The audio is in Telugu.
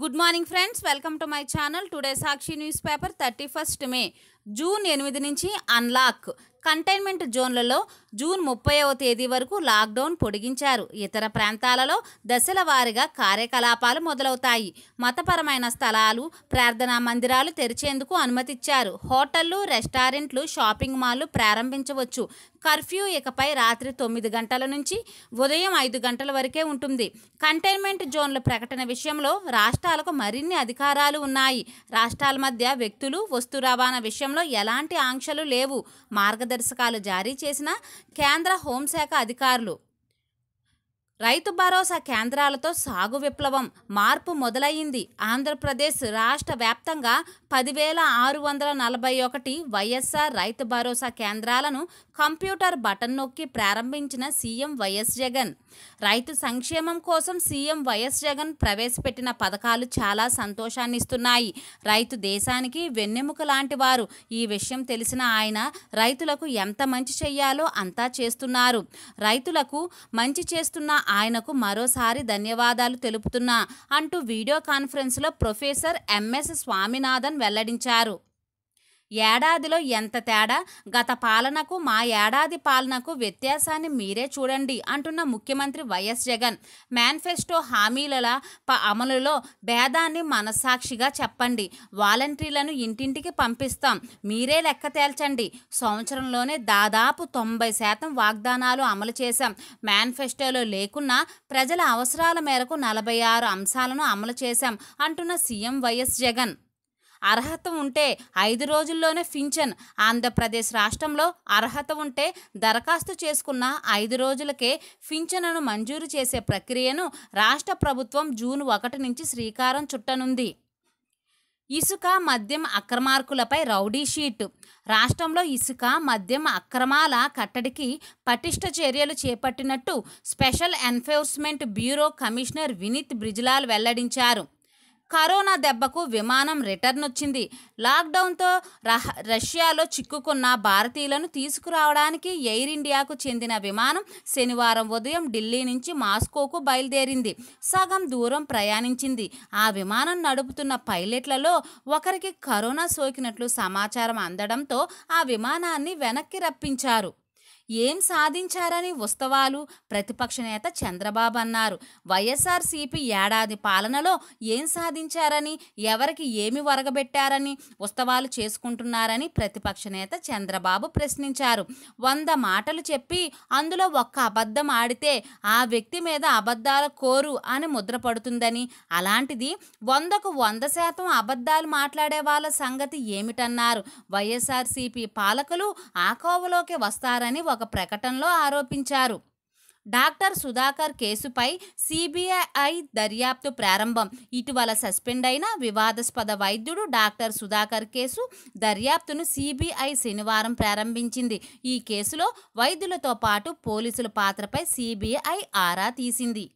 good morning friends welcome to my channel today Sakshi news paper thirty first May June ఎనిమిది నుంచి అన్లాక్ కంటైన్మెంట్ జోన్లలో జూన్ ముప్పైవ తేదీ వరకు లాక్డౌన్ పొడిగించారు ఇతర ప్రాంతాలలో దశల వారీగా కార్యకలాపాలు మొదలవుతాయి మతపరమైన స్థలాలు ప్రార్థనా మందిరాలు తెరిచేందుకు అనుమతిచ్చారు హోటళ్లు రెస్టారెంట్లు షాపింగ్ మాల్లు ప్రారంభించవచ్చు కర్ఫ్యూ ఇకపై రాత్రి తొమ్మిది గంటల నుంచి ఉదయం ఐదు గంటల వరకే ఉంటుంది కంటైన్మెంట్ జోన్ల ప్రకటన విషయంలో రాష్ట్రాలకు మరిన్ని అధికారాలు ఉన్నాయి రాష్ట్రాల మధ్య వ్యక్తులు వస్తు రవాణా విషయంలో ఎలాంటి ఆంక్షలు లేవు మార్గదర్శకాలు జారీ చేసిన కేంద్ర హోంశాఖ అధికారులు రైతు భరోసా కేంద్రాలతో సాగు విప్లవం మార్పు మొదలయ్యింది ఆంధ్రప్రదేశ్ రాష్ట్ర వ్యాప్తంగా పదివేల ఆరు వందల నలభై ఒకటి వైఎస్ఆర్ రైతు భరోసా కేంద్రాలను కంప్యూటర్ బటన్ నొక్కి ప్రారంభించిన సీఎం వైఎస్ జగన్ రైతు సంక్షేమం కోసం సీఎం వైఎస్ జగన్ ప్రవేశపెట్టిన పథకాలు చాలా సంతోషాన్నిస్తున్నాయి రైతు దేశానికి వెన్నెముక లాంటి వారు ఈ విషయం తెలిసిన ఆయన రైతులకు ఎంత మంచి చెయ్యాలో అంతా చేస్తున్నారు రైతులకు మంచి చేస్తున్న ఆయనకు మరోసారి ధన్యవాదాలు తెలుపుతున్నా అంటూ వీడియో కాన్ఫరెన్స్లో ప్రొఫెసర్ ఎంఎస్ స్వామినాథన్ వెల్లడించారు ఏడాదిలో ఎంత తేడా గత పాలనకు మా ఏడాది పాలనకు వ్యత్యాసాన్ని మీరే చూడండి అంటున్న ముఖ్యమంత్రి వైఎస్ జగన్ మేనిఫెస్టో హామీల అమలులో భేదాన్ని మనస్సాక్షిగా చెప్పండి వాలంటీర్లను ఇంటింటికి పంపిస్తాం మీరే లెక్క తేల్చండి సంవత్సరంలోనే దాదాపు తొంభై శాతం వాగ్దానాలు అమలు చేశాం మేనిఫెస్టోలో లేకున్నా ప్రజల అవసరాల మేరకు నలభై ఆరు అంశాలను అమలు చేశాం అంటున్న సీఎం వైఎస్ జగన్ అర్హత ఉంటే ఐదు రోజుల్లోనే పింఛన్ ఆంధ్రప్రదేశ్ రాష్ట్రంలో అర్హత ఉంటే దరఖాస్తు చేసుకున్న ఐదు రోజులకే పింఛన్ను మంజూరు చేసే ప్రక్రియను రాష్ట్ర ప్రభుత్వం జూన్ ఒకటి నుంచి శ్రీకారం చుట్టనుంది ఇసుక మద్యం అక్రమార్కులపై రౌడీ షీట్ రాష్ట్రంలో ఇసుక మద్యం అక్రమాల కట్టడికి పటిష్ట చర్యలు చేపట్టినట్టు special enforcement bureau commissioner Vineet Brijlal వెల్లడించారు కరోనా దెబ్బకు విమానం రిటర్న్ వచ్చింది లాక్డౌన్తో రహ రష్యాలో చిక్కుకున్న భారతీయులను తీసుకురావడానికి ఎయిర్ ఇండియాకు చెందిన విమానం శనివారం ఉదయం ఢిల్లీ నుంచి మాస్కోకు బయలుదేరింది సగం దూరం ప్రయాణించింది ఆ విమానం నడుపుతున్న పైలట్లలో ఒకరికి కరోనా సోకినట్లు సమాచారం అందడంతో ఆ విమానాన్ని వెనక్కి రప్పించారు ఏం సాధించారని ఉత్సవాలు ప్రతిపక్ష నేత చంద్రబాబు అన్నారు వైఎస్ఆర్సీపీ ఏడాది పాలనలో ఏం సాధించారని ఎవరికి ఏమి వరగబెట్టారని ఉత్సవాలు చేసుకుంటున్నారని ప్రతిపక్ష నేత చంద్రబాబు ప్రశ్నించారు వంద మాటలు చెప్పి అందులో ఒక్క అబద్ధం ఆడితే ఆ వ్యక్తి మీద అబద్ధాల కోరు అని ముద్రపడుతుందని అలాంటిది వందకు వంద శాతం అబద్ధాలు మాట్లాడే వాళ్ళ సంగతి ఏమిటన్నారు వైఎస్ఆర్సీపీ పాలకులు ఆకోవలోకి వస్తారని ఒక ఒక ప్రకటనలో ఆరోపించారు డాక్టర్ సుధాకర్ కేసుపై సిబిఐ దర్యాప్తు ప్రారంభం ఇటీవల సస్పెండ్ అయిన వివాదాస్పద వైద్యుడు డాక్టర్ సుధాకర్ కేసు దర్యాప్తును సిబిఐ శనివారం ప్రారంభించింది ఈ కేసులో వైద్యులతో పాటు పోలీసుల పాత్రపై సిబిఐ ఆరా తీసింది